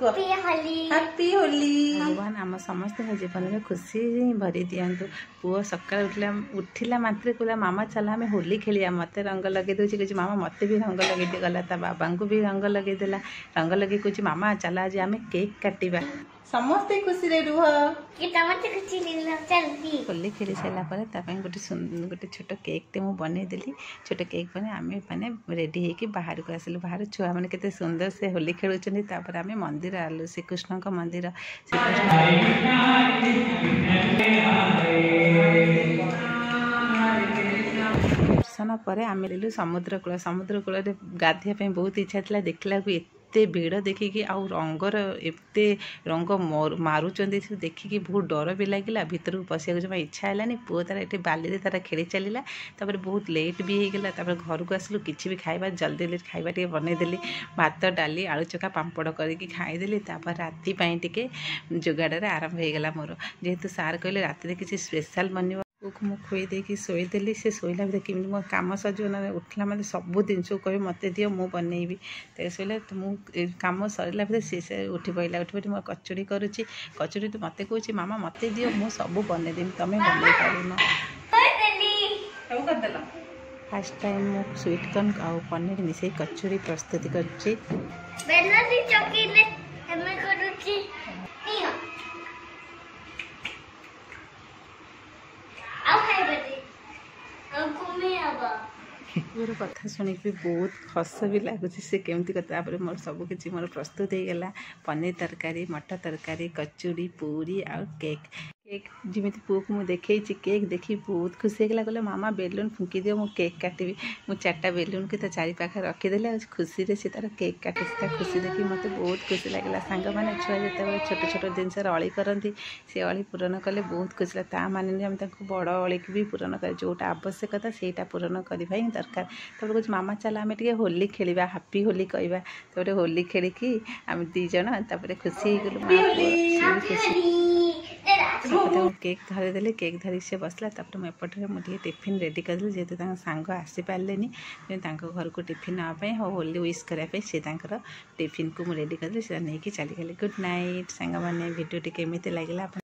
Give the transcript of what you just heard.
କୁହ ହାପି ହୋଲି ଭଗବାନ ଆମ ସମସ୍ତଙ୍କ ଜୀବନରେ ଖୁସି ହିଁ ଭରି ଦିଅନ୍ତୁ ପୁଅ ସକାଳୁ ଉଠିଲା ଉଠିଲା ମାତ୍ରେ କହିଲା ମାମା ଚାଲ ଆମେ ହୋଲି ଖେଳିବା ମୋତେ ରଙ୍ଗ ଲଗେଇ ଦେଉଛି କହୁଛି ମାମା ମୋତେ ବି ରଙ୍ଗ ଲଗେଇ ଦେଇ ଗଲା ତା ବାବାଙ୍କୁ ବି ରଙ୍ଗ ଲଗେଇ ଦେଲା ରଙ୍ଗ ଲଗେଇ କହୁଛି ମାମା ଚାଲ ଆଜି ଆମେ କେକ୍ କାଟିବା ସମସ୍ତେ ଖୁସିରେ ରୁହ ସମସ୍ତେ ଖୁସିରେ ରୁହ ଚାଲବି ହୋଲି ଖେଳି ସାରିଲା ପରେ ତା ପାଇଁ ଗୋଟେ ଗୋଟେ ଛୋଟ କେକ୍ଟେ ମୁଁ ବନେଇଦେଲି ଛୋଟ କେକ୍ ବନେଇ ଆମେ ମାନେ ରେଡ଼ି ହେଇକି ବାହାରକୁ ଆସିଲୁ ବାହାର ଛୁଆମାନେ କେତେ ସୁନ୍ଦର ସେ ହୋଲି ଖେଳୁଛନ୍ତି ତାପରେ ଆମେ ମନ୍ଦିର ଆଲୁ ଶ୍ରୀକୃଷ୍ଣଙ୍କ ମନ୍ଦିର ଦର୍ଶନ ପରେ ଆମେ ଗଲୁ ସମୁଦ୍ର କୂଳ ସମୁଦ୍ର କୂଳରେ ଗାଧୋଇବା ପାଇଁ ବହୁତ ଇଚ୍ଛା ଥିଲା ଦେଖିଲାକୁ ଏତେ ଏତେ ଭିଡ଼ ଦେଖିକି ଆଉ ରଙ୍ଗର ଏତେ ରଙ୍ଗ ମାରୁଛନ୍ତି ସେ ଦେଖିକି ବହୁତ ଡର ବି ଲାଗିଲା ଭିତରକୁ ପଶିବାକୁ ଜମା ଇଚ୍ଛା ହେଲାନି ପୁଅ ତାର ଏଠି ବାଲିରେ ତାର ଖେଳି ଚାଲିଲା ତାପରେ ବହୁତ ଲେଟ୍ ବି ହେଇଗଲା ତାପରେ ଘରକୁ ଆସିଲୁ କିଛି ବି ଖାଇବା ଜଲ୍ଦି ଜଲ୍ଦି ଖାଇବା ଟିକେ ବନେଇଦେଲି ଭାତ ଡାଲି ଆଳୁ ଚକା ପାମ୍ପଡ଼ କରିକି ଖାଇଦେଲି ତାପରେ ରାତି ପାଇଁ ଟିକେ ଯୋଗାଡ଼ରେ ଆରମ୍ଭ ହେଇଗଲା ମୋର ଯେହେତୁ ସାର୍ କହିଲେ ରାତିରେ କିଛି ସ୍ପେଶାଲ୍ ବନିବ ପୁଅକୁ ମୁଁ ଖୋଇ ଦେଇକି ଶୋଇଦେଲି ସେ ଶୋଇଲା ଭିତରେ କେମିତି ମୋ କାମ ସରିଯିବ ନା ଉଠିଲା ମାନେ ସବୁ ଜିନିଷକୁ କହିବି ମୋତେ ଦିଅ ମୁଁ ବନେଇବି ତେଣୁ ଶୋଇଲା ମୁଁ କାମ ସରିଲା ଭିତରେ ସେ ସେ ଉଠି ପଡ଼ିଲା ଉଠି ପଡ଼ି ମୋ କଚୁଡ଼ି କରୁଛି କଚୁଡ଼ି ତ ମୋତେ କହୁଛି ମାମା ମୋତେ ଦିଅ ମୁଁ ସବୁ ବନେଇଦେବି ତୁମେ ବନେଇ ପାରୁନ ସବୁ କରିଦେଲ ମୁଁ ସୁଇଟ୍ କର୍ନ ଆଉ ପନିର ମିଶେଇ କଚୁଡ଼ି ପ୍ରସ୍ତୁତି କରୁଛି कथास लाग म सबक मोर प्रस्तुत हैगला पनीर तरकारी मटर तरकारी कचुरी पूरी आउ केक କେକ୍ ଯେମିତି ପୁଅକୁ ମୁଁ ଦେଖେଇଛି କେକ୍ ଦେଖି ବହୁତ ଖୁସି ହେଇଗଲା କହିଲେ ମାମା ବେଲୁନ୍ ଫୁଙ୍କିଦିଅ ମୁଁ କେକ୍ କାଟିବି ମୁଁ ଚାରିଟା ବେଲୁନ୍କୁ ତା ଚାରି ପାଖରେ ରଖିଦେଲି ଆଉ ଖୁସିରେ ସେ ତା'ର କେକ୍ କାଟିଛି ତା ଖୁସି ଦେଖି ମୋତେ ବହୁତ ଖୁସି ଲାଗିଲା ସାଙ୍ଗମାନେ ଛୁଆ ଯେତେବେଳେ ଛୋଟ ଛୋଟ ଜିନିଷରେ ଅଳି କରନ୍ତି ସେ ଅଳି ପୂରଣ କଲେ ବହୁତ ଖୁସି ଲାଗେ ତା ମାନେ ଯେ ଆମେ ତାଙ୍କୁ ବଡ଼ ଅଳିକୁ ବି ପୂରଣ କରେ ଯେଉଁଟା ଆବଶ୍ୟକତା ସେଇଟା ପୂରଣ କରିବା ହିଁ ଦରକାର ତା'ପରେ କହୁଛି ମାମା ଚାଲ ଆମେ ଟିକେ ହୋଲି ଖେଳିବା ହାପି ହୋଲି କହିବା ତା'ପରେ ହୋଲି ଖେଳିକି ଆମେ ଦୁଇ ଜଣ ତା'ପରେ ଖୁସି ହେଇଗଲୁ ଖୁସି କେକ୍ ଧରିଦେଲେ କେକ୍ ଧରିକି ସେ ବସିଲା ତାପରେ ମୁଁ ଏପଟରେ ମୁଁ ଟିକେ ଟିଫିନ୍ ରେଡ଼ି କରିଦେଲି ଯେହେତୁ ତାଙ୍କ ସାଙ୍ଗ ଆସିପାରିଲେନି ତାଙ୍କ ଘରକୁ ଟିଫିନ୍ ନେବା ପାଇଁ ଆଉ ହୋଲି ୱିସ୍ କରିବା ପାଇଁ ସେ ତାଙ୍କର ଟିଫିନ୍କୁ ମୁଁ ରେଡ଼ି କରିଦେଲି ସେଟା ନେଇକି ଚାଲିଗଲି ଗୁଡ଼୍ ନାଇଟ୍ ସାଙ୍ଗମାନେ ଭିଡ଼ିଓଟି କେମିତି ଲାଗିଲା